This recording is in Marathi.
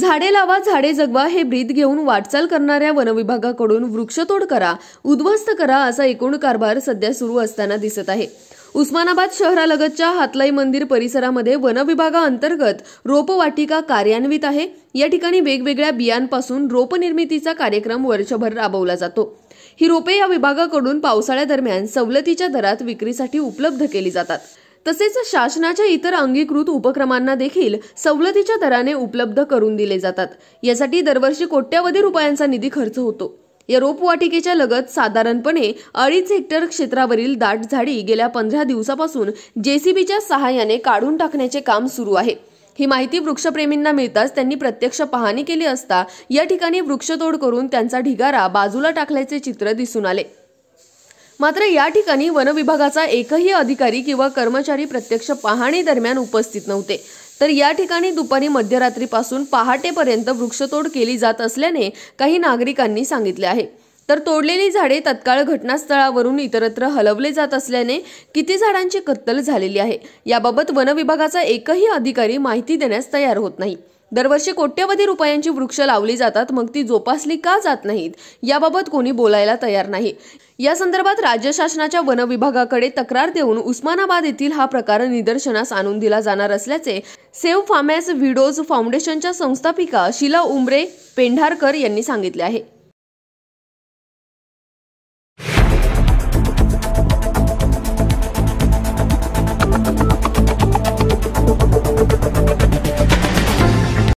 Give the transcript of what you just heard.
झाडे लावा झाडे जगवा हे ब्रीद घेऊन वाटचाल करणाऱ्या वनविभागाकडून वृक्षतोड करा उद्ध्वस्त करा असा एकूण कारभार सध्या सुरू असताना दिसत आहे उस्मानाबाद शहरालगतच्या हातलाई मंदिर परिसरामध्ये वनविभागाअंतर्गत रोपवाटिका कार्यान्वित आहे या ठिकाणी वेगवेगळ्या बियांपासून रोपनिर्मितीचा कार्यक्रम वर्षभर राबवला जातो ही रोपे या विभागाकडून पावसाळ्यादरम्यान सवलतीच्या दरात विक्रीसाठी उपलब्ध केली जातात तसेच शासनाच्या इतर अंगीकृत उपक्रमांना देखील सवलतीच्या दराने उपलब्ध करून दिले जातात यासाठी दरवर्षी कोट्यावधी रुपयांचा निधी खर्च होतो या रोपवाटिकेच्या लगत साधारणपणे अडीच हेक्टर क्षेत्रावरील दाट झाडी गेल्या पंधरा दिवसापासून जेसीबीच्या सहाय्याने काढून टाकण्याचे काम सुरू आहे ही माहिती वृक्षप्रेमींना मिळताच त्यांनी प्रत्यक्ष पाहणी केली असता या ठिकाणी वृक्षतोड करून त्यांचा ढिगारा बाजूला टाकल्याचे चित्र दिसून आले मात्र या ठिकाणी वनविभागाचा एकही अधिकारी किंवा कर्मचारी प्रत्यक्ष पाहणी दरम्यान उपस्थित नव्हते तर या ठिकाणी दुपारी मध्यरात्रीपासून पहाटेपर्यंत वृक्षतोड केली जात असल्याने काही नागरिकांनी सांगितले आहे तर तोडलेली झाडे तत्काळ घटनास्थळावरून इतरत्र हलवले जात असल्याने किती झाडांची कत्तल झालेली आहे याबाबत वनविभागाचा एकही अधिकारी माहिती देण्यास तयार होत नाही दरवर्षी कोट्यवधी रुपयांची वृक्ष लावली जातात मग ती जोपासली का जात नाहीत याबाबत कोणी बोलायला तयार नाही या संदर्भात राज्य शासनाच्या वन विभागाकडे तक्रार देऊन उस्मानाबाद येथील हा प्रकार निदर्शनास आणून दिला जाणार असल्याचे सेव्ह फार्मॅस व्हिडोज फाउंडेशनच्या संस्थापिका शिला उमरे पेंढारकर यांनी सांगितले आहे